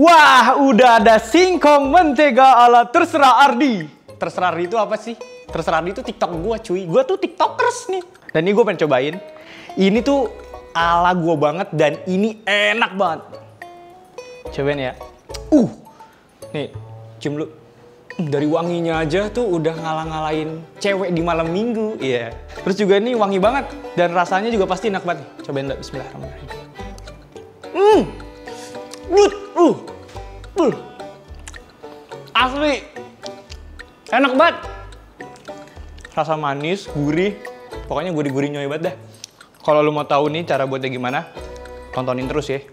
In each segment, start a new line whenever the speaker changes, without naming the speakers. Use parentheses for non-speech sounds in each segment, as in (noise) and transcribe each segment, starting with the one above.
Wah, udah ada singkong mentega ala terserah Ardi. Terserah Ardi itu apa sih? Terserah Ardi itu TikTok gue cuy. Gue tuh TikTokers nih. Dan ini gue pengen cobain. Ini tuh ala gue banget dan ini enak banget. Cobain ya. Uh, nih cium lu. Hmm, dari wanginya aja tuh udah ngalah-ngalahin cewek di malam minggu. Iya. Yeah. Terus juga ini wangi banget dan rasanya juga pasti enak banget. Cobain dulu, Bismillahirrahmanirrahim. Hmm. Uh, uh. Asli. Enak banget. Rasa manis, gurih. Pokoknya gurih-gurih nyoy banget dah. Kalau lo mau tahu nih cara buatnya gimana, tontonin terus ya.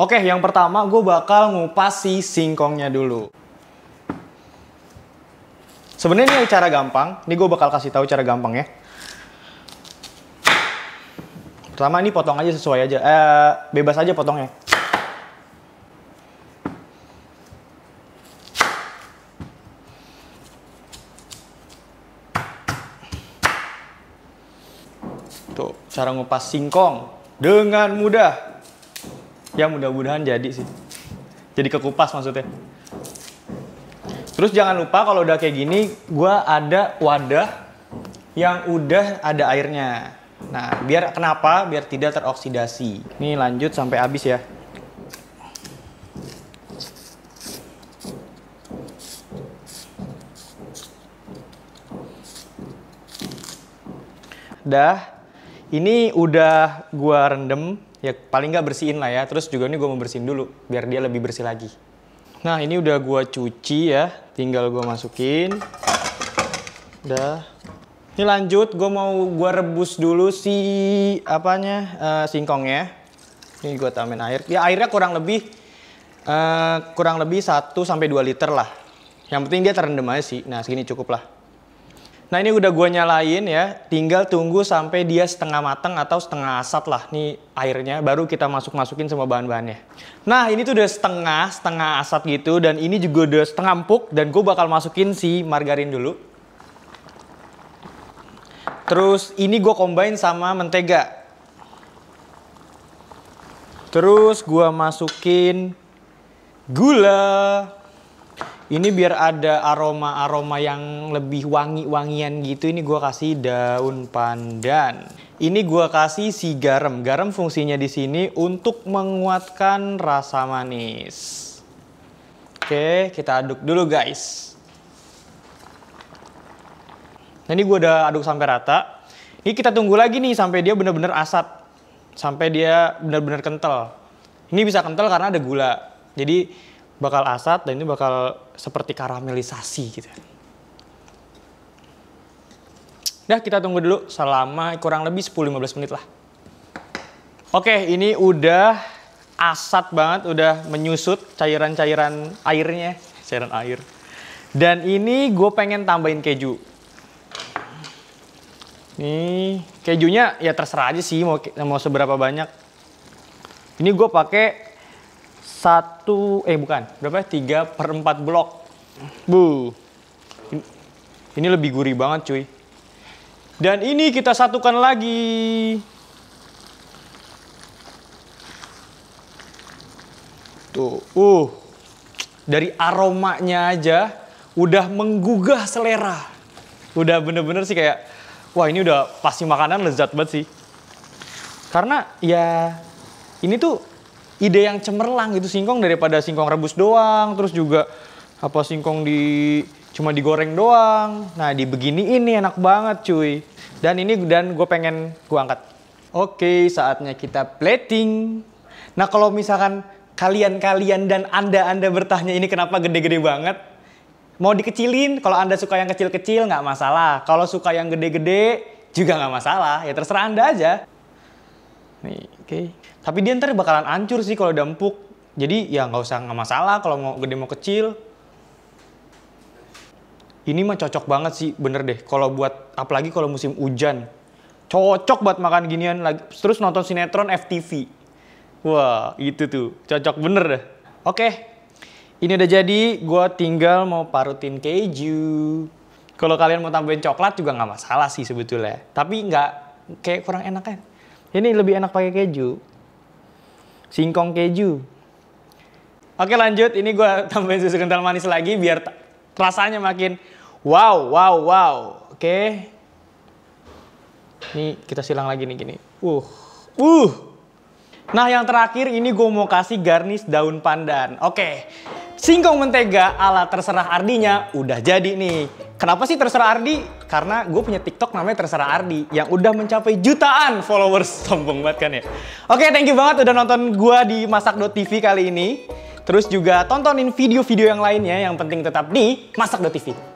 Oke, yang pertama gue bakal ngupas si singkongnya dulu. Sebenarnya cara gampang, ini gue bakal kasih tahu cara gampang ya sama ini potong aja sesuai aja. Eh, bebas aja potongnya. Tuh, cara ngupas singkong dengan mudah. Ya mudah-mudahan jadi sih. Jadi kekupas maksudnya. Terus jangan lupa kalau udah kayak gini, gue ada wadah yang udah ada airnya. Nah, biar kenapa? Biar tidak teroksidasi. Ini lanjut sampai habis ya. Dah. Ini udah gua rendem, ya paling nggak bersihin lah ya. Terus juga ini gua mau bersihin dulu biar dia lebih bersih lagi. Nah, ini udah gua cuci ya. Tinggal gua masukin. Dah. Ini lanjut, gue mau gue rebus dulu si apanya uh, eh, singkongnya. Ini gue tambahin air. Ya airnya kurang lebih uh, kurang lebih 1 sampai dua liter lah. Yang penting dia terendam aja sih. Nah, segini cukup lah. Nah, ini udah gue nyalain ya. Tinggal tunggu sampai dia setengah matang atau setengah asat lah nih airnya. Baru kita masuk-masukin semua bahan-bahannya. Nah, ini tuh udah setengah, setengah asat gitu. Dan ini juga udah setengah empuk. Dan gue bakal masukin si margarin dulu. Terus ini gue combine sama mentega. Terus gue masukin gula. Ini biar ada aroma-aroma yang lebih wangi-wangian gitu. Ini gue kasih daun pandan. Ini gue kasih si garam. Garam fungsinya di sini untuk menguatkan rasa manis. Oke, kita aduk dulu guys. Nah, ini gue udah aduk sampai rata. Ini kita tunggu lagi nih sampai dia benar-benar asap. Sampai dia benar-benar kental. Ini bisa kental karena ada gula. Jadi bakal asat dan ini bakal seperti karamelisasi gitu. Nah kita tunggu dulu selama kurang lebih 10-15 menit lah. Oke, ini udah asat banget, udah menyusut cairan-cairan airnya, cairan air. Dan ini gue pengen tambahin keju. Ini kejunya ya terserah aja sih mau mau seberapa banyak. Ini gue pakai satu eh bukan berapa ya? tiga per empat blok. Bu, ini lebih gurih banget cuy. Dan ini kita satukan lagi. Tuh, uh, dari aromanya aja udah menggugah selera. Udah bener-bener sih kayak wah ini udah pasti makanan lezat banget sih. Karena ya ini tuh ide yang cemerlang gitu singkong daripada singkong rebus doang, terus juga apa singkong di cuma digoreng doang. Nah di begini ini enak banget cuy. Dan ini dan gue pengen gue angkat. Oke saatnya kita plating. Nah kalau misalkan kalian-kalian dan anda-anda bertanya ini kenapa gede-gede banget, Mau dikecilin, kalau Anda suka yang kecil-kecil nggak masalah. Kalau suka yang gede-gede juga nggak masalah. Ya terserah Anda aja. Nih, oke. Okay. Tapi dia ntar bakalan hancur sih kalau udah empuk. Jadi ya nggak usah nggak masalah kalau mau gede mau kecil. Ini mah cocok banget sih, bener deh. Kalau buat apalagi kalau musim hujan, cocok buat makan ginian lagi terus nonton sinetron FTV wah itu tuh cocok bener deh oke ini udah jadi, gue tinggal mau parutin keju. Kalau kalian mau tambahin coklat juga nggak masalah sih sebetulnya. Tapi nggak kayak kurang enak kan? Ini lebih enak pakai keju. Singkong keju. Oke lanjut, ini gue (laughs) tambahin susu kental manis lagi biar rasanya makin wow, wow, wow. Oke. Ini kita silang lagi nih gini. Uh, uh. Nah yang terakhir ini gue mau kasih garnish daun pandan. Oke. Singkong mentega ala terserah Ardinya udah jadi nih. Kenapa sih terserah Ardi? Karena gue punya TikTok namanya terserah Ardi yang udah mencapai jutaan followers. (laughs) Sombong banget kan ya? Oke, thank you banget udah nonton gue di masak.tv kali ini. Terus juga tontonin video-video yang lainnya yang penting tetap di masak.tv.